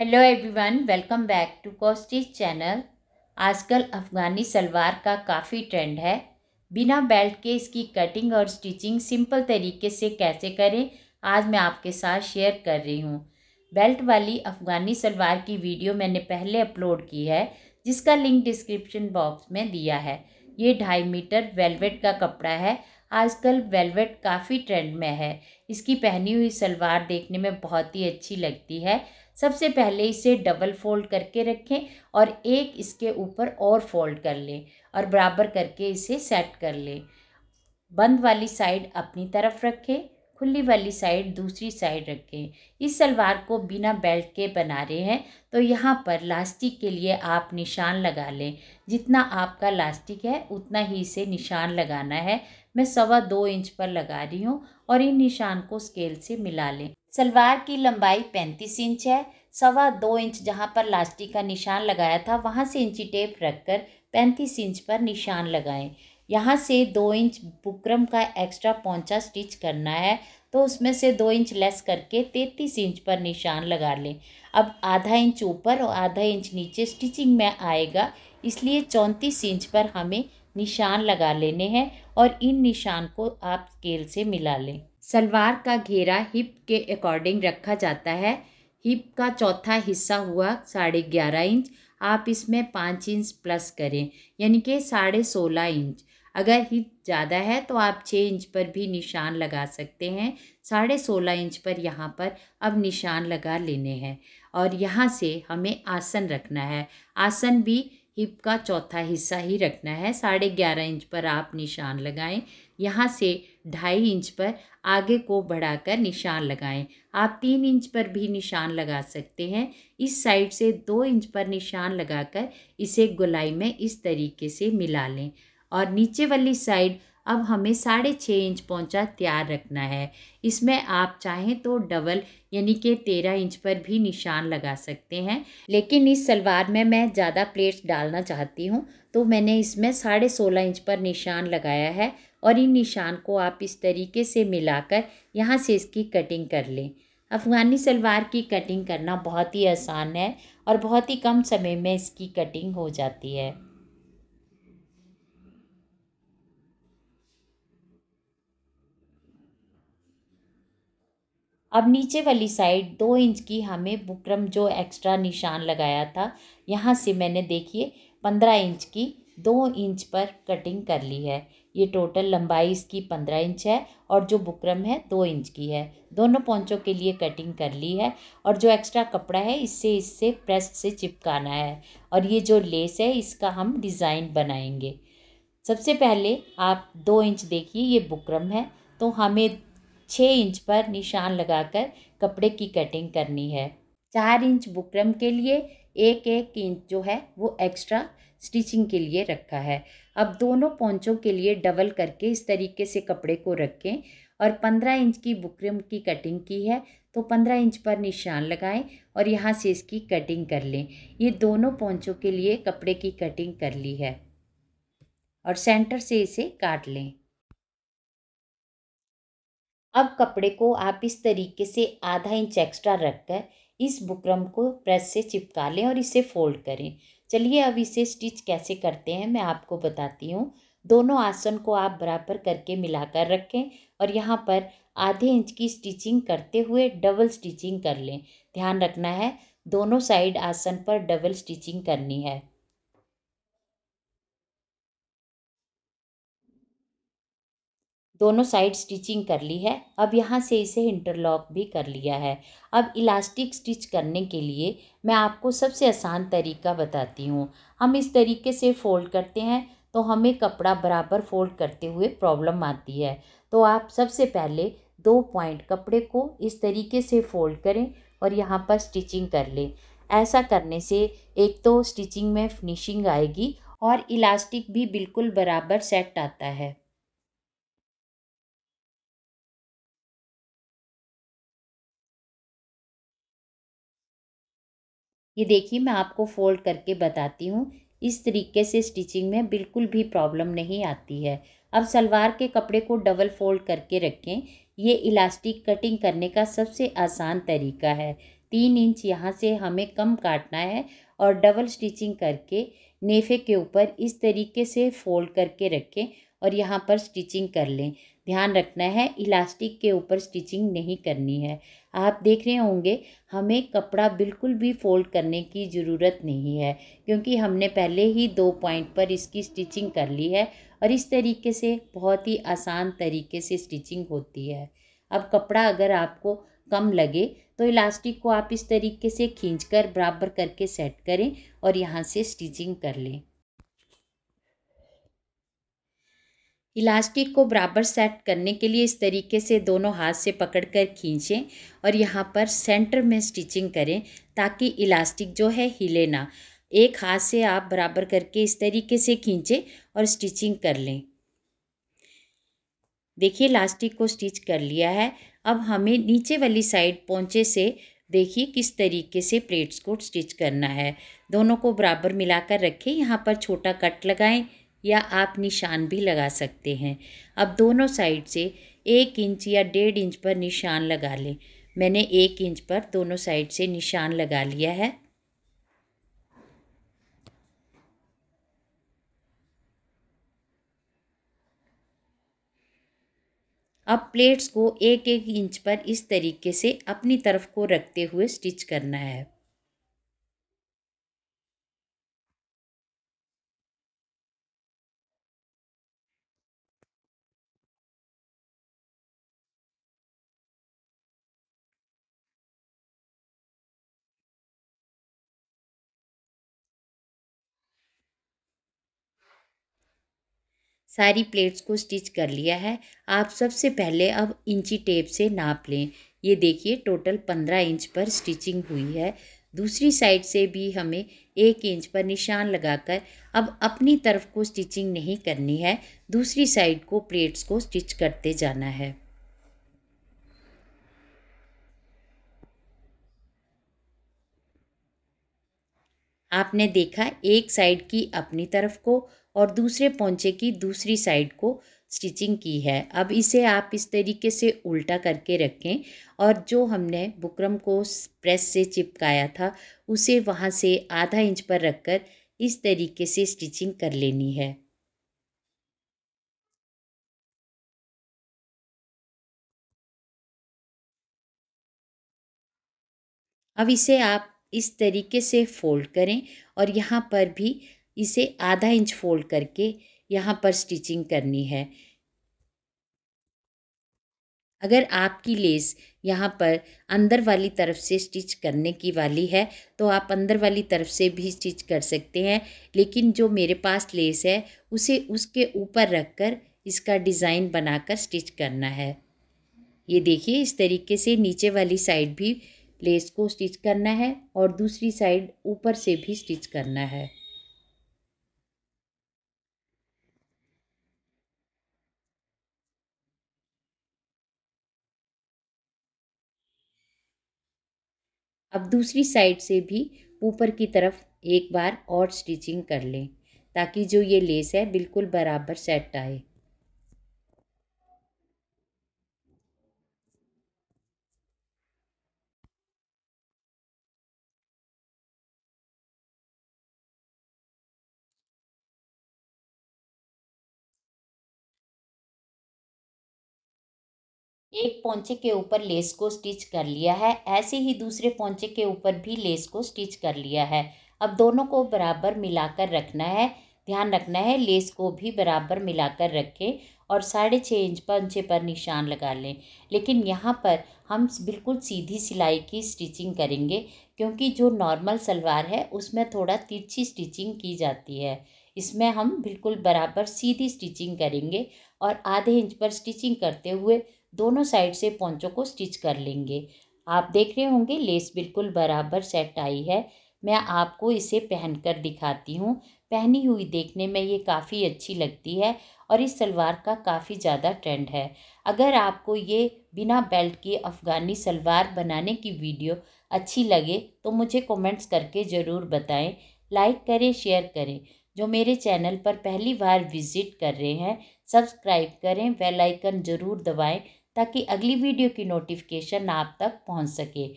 hello everyone welcome back to कॉस्टिज channel आजकल अफ़गानी सलवार का काफ़ी ट्रेंड है बिना बेल्ट के इसकी कटिंग और स्टिचिंग सिंपल तरीके से कैसे करें आज मैं आपके साथ शेयर कर रही हूँ बेल्ट वाली अफ़गानी सलवार की वीडियो मैंने पहले अपलोड की है जिसका लिंक डिस्क्रिप्शन बॉक्स में दिया है ये ढाई मीटर वेलवेट का कपड़ा है आजकल वेलवेट काफ़ी ट्रेंड में है इसकी पहनी हुई सलवार देखने में बहुत ही अच्छी लगती है सबसे पहले इसे डबल फोल्ड करके रखें और एक इसके ऊपर और फोल्ड कर लें और बराबर करके इसे सेट कर लें बंद वाली साइड अपनी तरफ रखें खुली वाली साइड दूसरी साइड रखें इस सलवार को बिना बेल्ट के बना रहे हैं तो यहाँ पर लास्टिक के लिए आप निशान लगा लें जितना आपका लास्टिक है उतना ही इसे निशान लगाना है मैं सवा दो इंच पर लगा रही हूँ और इन निशान को स्केल से मिला लें सलवार की लंबाई पैंतीस इंच है सवा दो इंच जहाँ पर लास्टिक का निशान लगाया था वहाँ से इंची टेप रख कर पैंतीस इंच पर निशान लगाएं यहाँ से दो इंच बुकरम का एक्स्ट्रा पौचा स्टिच करना है तो उसमें से दो इंच लेस करके तैंतीस इंच पर निशान लगा लें अब आधा इंच ऊपर और आधा इंच नीचे स्टिचिंग में आएगा इसलिए चौंतीस इंच पर हमें निशान लगा लेने हैं और इन निशान को आप स्केल से मिला लें सलवार का घेरा हिप के अकॉर्डिंग रखा जाता है हिप का चौथा हिस्सा हुआ साढ़े ग्यारह इंच आप इसमें पाँच इंच प्लस करें यानी कि साढ़े सोलह इंच अगर हिप ज़्यादा है तो आप छः इंच पर भी निशान लगा सकते हैं साढ़े सोलह इंच पर यहाँ पर अब निशान लगा लेने हैं और यहाँ से हमें आसन रखना है आसन भी हिप का चौथा हिस्सा ही रखना है साढ़े ग्यारह इंच पर आप निशान लगाएं यहाँ से ढाई इंच पर आगे को बढ़ाकर निशान लगाएं आप तीन इंच पर भी निशान लगा सकते हैं इस साइड से दो इंच पर निशान लगाकर इसे गोलाई में इस तरीके से मिला लें और नीचे वाली साइड अब हमें साढ़े छः इंच पहुंचा तैयार रखना है इसमें आप चाहें तो डबल यानी कि तेरह इंच पर भी निशान लगा सकते हैं लेकिन इस सलवार में मैं ज़्यादा प्लेट्स डालना चाहती हूँ तो मैंने इसमें साढ़े सोलह इंच पर निशान लगाया है और इन निशान को आप इस तरीके से मिलाकर यहाँ से इसकी कटिंग कर लें अफ़गानी सलवार की कटिंग करना बहुत ही आसान है और बहुत ही कम समय में इसकी कटिंग हो जाती है अब नीचे वाली साइड दो इंच की हमें बुकरम जो एक्स्ट्रा निशान लगाया था यहाँ से मैंने देखिए पंद्रह इंच की दो इंच पर कटिंग कर ली है ये टोटल लंबाई इसकी पंद्रह इंच है और जो बुकरम है दो इंच की है दोनों पौचों के लिए कटिंग कर ली है और जो एक्स्ट्रा कपड़ा है इससे इससे प्रेस से चिपकाना है और ये जो लेस है इसका हम डिज़ाइन बनाएंगे सबसे पहले आप दो इंच देखिए ये बुकरम है तो हमें छः इंच पर निशान लगाकर कपड़े की कटिंग करनी है चार इंच बुकरम के लिए एक एक इंच जो है वो एक्स्ट्रा स्टिचिंग के लिए रखा है अब दोनों पोंचों के लिए डबल करके इस तरीके से कपड़े को रखें और पंद्रह इंच की बुकरम की कटिंग की है तो पंद्रह इंच पर निशान लगाएं और यहाँ से इसकी कटिंग कर लें ये दोनों पोंचों के लिए कपड़े की कटिंग कर ली है और सेंटर से इसे काट लें अब कपड़े को आप इस तरीके से आधा इंच एक्स्ट्रा रख कर इस बुकरम को प्रेस से चिपका लें और इसे फोल्ड करें चलिए अब इसे स्टिच कैसे करते हैं मैं आपको बताती हूँ दोनों आसन को आप बराबर करके मिलाकर रखें और यहाँ पर आधे इंच की स्टिचिंग करते हुए डबल स्टिचिंग कर लें ध्यान रखना है दोनों साइड आसन पर डबल स्टिचिंग करनी है दोनों साइड स्टिचिंग कर ली है अब यहाँ से इसे इंटरलॉक भी कर लिया है अब इलास्टिक स्टिच करने के लिए मैं आपको सबसे आसान तरीका बताती हूँ हम इस तरीके से फ़ोल्ड करते हैं तो हमें कपड़ा बराबर फ़ोल्ड करते हुए प्रॉब्लम आती है तो आप सबसे पहले दो पॉइंट कपड़े को इस तरीके से फ़ोल्ड करें और यहाँ पर स्टिचिंग कर लें ऐसा करने से एक तो स्टिचिंग में फिनिशिंग आएगी और इलास्टिक भी बिल्कुल बराबर सेट आता है ये देखिए मैं आपको फोल्ड करके बताती हूँ इस तरीके से स्टिचिंग में बिल्कुल भी प्रॉब्लम नहीं आती है अब सलवार के कपड़े को डबल फोल्ड करके रखें ये इलास्टिक कटिंग करने का सबसे आसान तरीका है तीन इंच यहाँ से हमें कम काटना है और डबल स्टिचिंग करके नेफे के ऊपर इस तरीके से फोल्ड करके रखें और यहाँ पर स्टिचिंग कर लें ध्यान रखना है इलास्टिक के ऊपर स्टिचिंग नहीं करनी है आप देख रहे होंगे हमें कपड़ा बिल्कुल भी फ़ोल्ड करने की ज़रूरत नहीं है क्योंकि हमने पहले ही दो पॉइंट पर इसकी स्टिचिंग कर ली है और इस तरीके से बहुत ही आसान तरीके से स्टिचिंग होती है अब कपड़ा अगर आपको कम लगे तो इलास्टिक को आप इस तरीके से खींचकर बराबर करके सेट करें और यहाँ से स्टिचिंग कर लें इलास्टिक को बराबर सेट करने के लिए इस तरीके से दोनों हाथ से पकड़कर खींचें और यहाँ पर सेंटर में स्टिचिंग करें ताकि इलास्टिक जो है हिले ना एक हाथ से आप बराबर करके इस तरीके से खींचें और स्टिचिंग कर लें देखिए इलास्टिक को स्टिच कर लिया है अब हमें नीचे वाली साइड पहुँचे से देखिए किस तरीके से प्लेट्स को स्टिच करना है दोनों को बराबर मिलाकर रखें यहाँ पर छोटा कट लगाएं या आप निशान भी लगा सकते हैं अब दोनों साइड से एक इंच या डेढ़ इंच पर निशान लगा लें मैंने एक इंच पर दोनों साइड से निशान लगा लिया है अब प्लेट्स को एक एक इंच पर इस तरीके से अपनी तरफ को रखते हुए स्टिच करना है सारी प्लेट्स को स्टिच कर लिया है आप सबसे पहले अब इंची टेप से नाप लें ये देखिए टोटल पंद्रह इंच पर स्टिचिंग हुई है दूसरी साइड से भी हमें एक इंच पर निशान लगाकर अब अपनी तरफ को स्टिचिंग नहीं करनी है दूसरी साइड को प्लेट्स को स्टिच करते जाना है आपने देखा एक साइड की अपनी तरफ को और दूसरे पोंचे की दूसरी साइड को स्टिचिंग की है अब इसे आप इस तरीके से उल्टा करके रखें और जो हमने बुकरम को प्रेस से चिपकाया था उसे वहाँ से आधा इंच पर रखकर इस तरीके से स्टिचिंग कर लेनी है अब इसे आप इस तरीके से फ़ोल्ड करें और यहाँ पर भी इसे आधा इंच फोल्ड करके यहाँ पर स्टिचिंग करनी है अगर आपकी लेस यहाँ पर अंदर वाली तरफ से स्टिच करने की वाली है तो आप अंदर वाली तरफ से भी स्टिच कर सकते हैं लेकिन जो मेरे पास लेस है उसे उसके ऊपर रख कर इसका डिज़ाइन बनाकर स्टिच करना है ये देखिए इस तरीके से नीचे वाली साइड भी लेस को स्टिच करना है और दूसरी साइड ऊपर से भी स्टिच करना है अब दूसरी साइड से भी ऊपर की तरफ एक बार और स्टिचिंग कर लें ताकि जो ये लेस है बिल्कुल बराबर सेट आए एक पोंचे के ऊपर लेस को स्टिच कर लिया है ऐसे ही दूसरे पोंचे के ऊपर भी लेस को स्टिच कर लिया है अब दोनों को बराबर मिलाकर रखना है ध्यान रखना है लेस को भी बराबर मिलाकर रखें और साढ़े छः इंच पंचे पर निशान लगा लें लेकिन यहाँ पर हम बिल्कुल सीधी सिलाई की स्टिचिंग करेंगे क्योंकि जो नॉर्मल सलवार है उसमें थोड़ा तिरछी स्टिचिंग की जाती है इसमें हम बिल्कुल बराबर सीधी स्टिचिंग करेंगे और आधे इंच पर स्टिचिंग करते हुए दोनों साइड से पोंचों को स्टिच कर लेंगे आप देख रहे होंगे लेस बिल्कुल बराबर सेट आई है मैं आपको इसे पहन कर दिखाती हूँ पहनी हुई देखने में ये काफ़ी अच्छी लगती है और इस सलवार का काफ़ी ज़्यादा ट्रेंड है अगर आपको ये बिना बेल्ट की अफ़गानी सलवार बनाने की वीडियो अच्छी लगे तो मुझे कमेंट्स करके ज़रूर बताएं लाइक करें शेयर करें जो मेरे चैनल पर पहली बार विज़िट कर रहे हैं सब्सक्राइब करें बेलाइकन ज़रूर दबाएँ ताकि अगली वीडियो की नोटिफिकेशन आप तक पहुँच सके